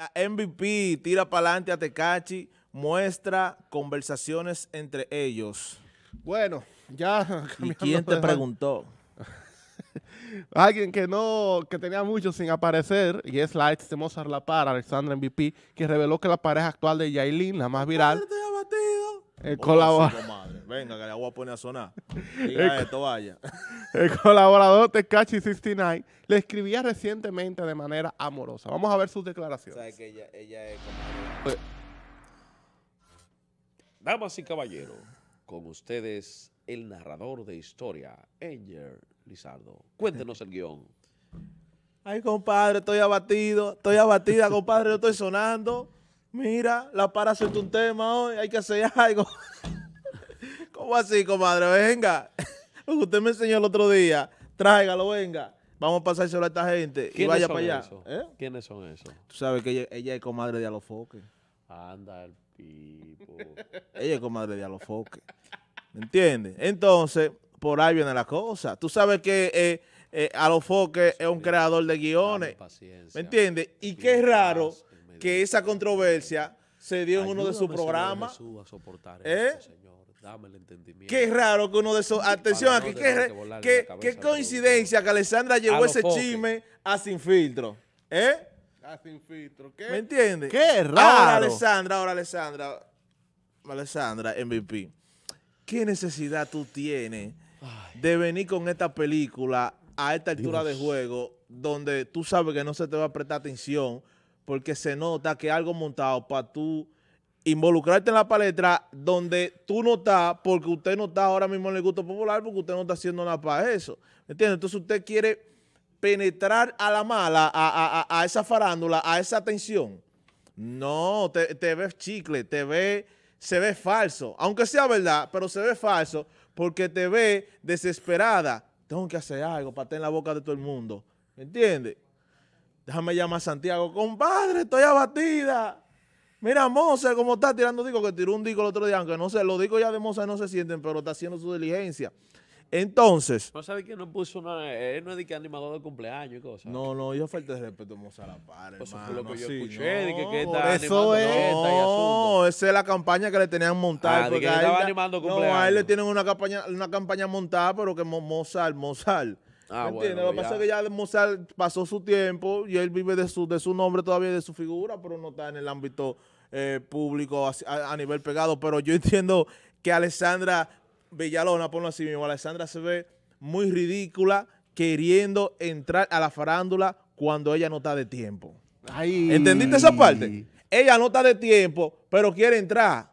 La MVP tira para adelante a Tecachi, muestra conversaciones entre ellos. Bueno, ya. ¿Y quién te preguntó? Alguien que no, que tenía mucho sin aparecer, y es la ex de Mozart La Par, Alexandra MVP, que reveló que la pareja actual de Yailin, la más viral, el colaborador. Venga, que la a a sonar. el, colaborador de Cachi 69 le escribía recientemente de manera amorosa. Vamos a ver sus declaraciones. Damas y caballeros, con ustedes el narrador de historia, Angel Lizardo. Cuéntenos el guión. Ay, compadre, estoy abatido. Estoy abatida, compadre, no estoy sonando. Mira, la para hacer un tema hoy, hay que hacer algo. ¿Cómo así, comadre? Venga. usted me enseñó el otro día, tráigalo, venga. Vamos a pasárselo a esta gente y vaya para allá. ¿Eh? ¿Quiénes son esos? Tú sabes que ella, es comadre de Alofoque. Anda, el pipo. Ella es comadre de Alofoque. ¿Me entiendes? Entonces, por ahí viene la cosa. Tú sabes que eh, eh, Alofoque es un creador de guiones. ¿Me entiendes? Y qué raro que esa controversia se dio en uno de sus programas. ¿Eh? Dame el entendimiento. Qué raro que uno de esos. Atención aquí, qué, coincidencia que Alessandra llevó ese chisme a sin filtro. ¿Eh? A sin filtro. ¿Qué? ¿Me entiendes? Qué raro. Ahora, Alessandra, ahora, Alessandra. Alessandra, MVP. ¿Qué necesidad tú tienes de venir con esta película a esta altura de juego donde tú sabes que no se te va a prestar atención? porque se nota que algo montado para tú involucrarte en la palestra donde tú no estás, porque usted no está ahora mismo en el gusto popular, porque usted no está haciendo nada para eso. ¿Me entiendes? Entonces usted quiere penetrar a la mala, a, a, a esa farándula, a esa tensión. No, te, te ves chicle, te ve, se ve falso. Aunque sea verdad, pero se ve falso porque te ve desesperada. Tengo que hacer algo para estar en la boca de todo el mundo. ¿Me entiendes? Déjame llamar a Santiago. Compadre, estoy abatida. Mira, Mose, ¿cómo está tirando disco, que tiró un disco el otro día, aunque no sé, los discos ya de Mose no se sienten, pero está haciendo su diligencia. Entonces. No sabe que no puso una. Eh, él no es de que animador de cumpleaños y cosas. No, no, yo falta de respeto a la par. Pues eso fue lo que yo escuché. de que, es. No, esa es la campaña que le tenían montada. Ah, No, a él le tienen una campaña, una campaña montada, pero que Mozart, Mozart. Ah, Lo que pues pasa es que ya Mozart pasó su tiempo y él vive de su, de su nombre todavía, de su figura, pero no está en el ámbito eh, público a, nivel pegado. Pero yo entiendo que Alessandra Villalona, ponlo así mismo, Alessandra se ve muy ridícula queriendo entrar a la farándula cuando ella no está de tiempo. ¿Entendiste esa parte? Ella no está de tiempo, pero quiere entrar,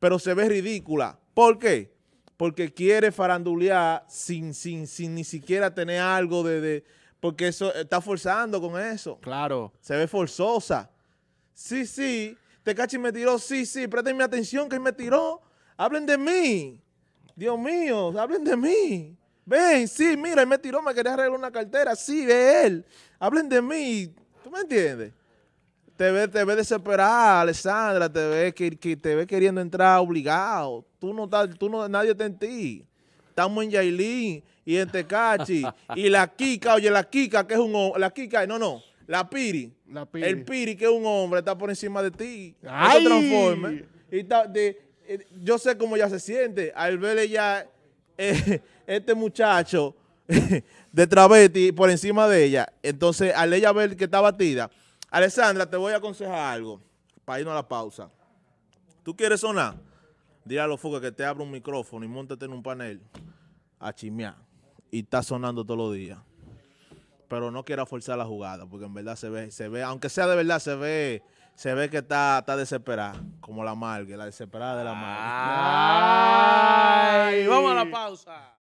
pero se ve ridícula. ¿Por qué? porque quiere farandulear sin, sin, sin ni siquiera tener algo de, Porque eso eh, está forzando con eso. Claro. Se ve forzosa. Sí, sí. Te Tecachi me tiró. Sí, sí. Presten mi atención que me tiró. Hablen de mí. Dios mío, hablen de mí. Ven, sí, mira, él me tiró, me quería arreglar una cartera. Sí, de él. Hablen de mí. ¿Tú me entiendes? te ve, te ve desesperada, Alessandra, te ve, que, te ve queriendo entrar obligado. Tú no estás, tú no, nadie está en ti. Estamos en Yailin y en Tecachi. y la Kika, oye, la Kika, que es un la Kika, no, no, la Piri. La piri. El Piri, que es un hombre, está por encima de ti. ¡Ay! Y eh, yo sé cómo ella se siente. Al verle ya eh, este muchacho de travesti por encima de ella. Entonces, al ella ver que está batida, Alessandra, te voy a aconsejar algo para irnos a la pausa. ¿Tú quieres sonar? Dile a los focos que te abra un micrófono y montate en un panel a chismear. Y está sonando todos los días. Pero no quiera forzar la jugada, porque en verdad se ve, se ve, aunque sea de verdad, se ve, se ve que está, desesperada, como la amarga, la desesperada de la amarga. Ay. Vamos a la pausa.